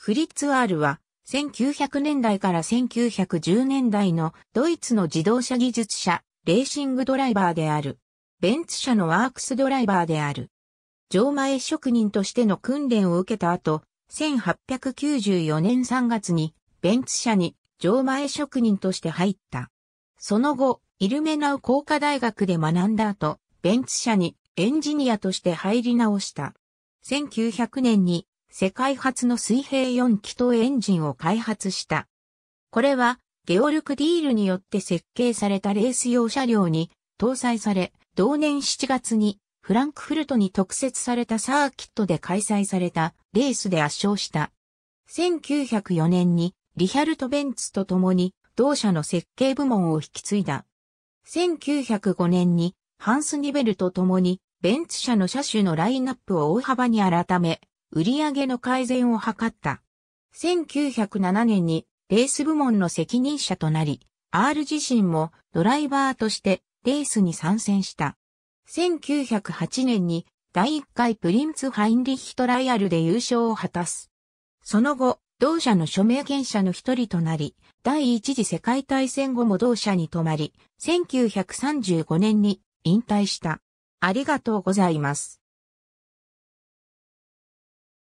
フリッツ・アールは、1900年代から1910年代のドイツの自動車技術者、レーシングドライバーである。ベンツ社のワークスドライバーである。上前職人としての訓練を受けた後、1894年3月にベンツ社に上前職人として入った。その後、イルメナウ工科大学で学んだ後、ベンツ社にエンジニアとして入り直した。1900年に世界初の水平4気筒エンジンを開発した。これは、ゲオルク・ディールによって設計されたレース用車両に搭載され、同年7月にフランクフルトに特設されたサーキットで開催されたレースで圧勝した。1904年にリヒャルト・ベンツと共に同社の設計部門を引き継いだ。1905年にハンス・ニベルと共にベンツ社の車種のラインナップを大幅に改め、売り上げの改善を図った。1907年にレース部門の責任者となり、R 自身もドライバーとしてレースに参戦した。1908年に第1回プリンツ・ハインリヒトライアルで優勝を果たす。その後、同社の署名権者の一人となり、第一次世界大戦後も同社に泊まり、1935年に引退した。ありがとうございます。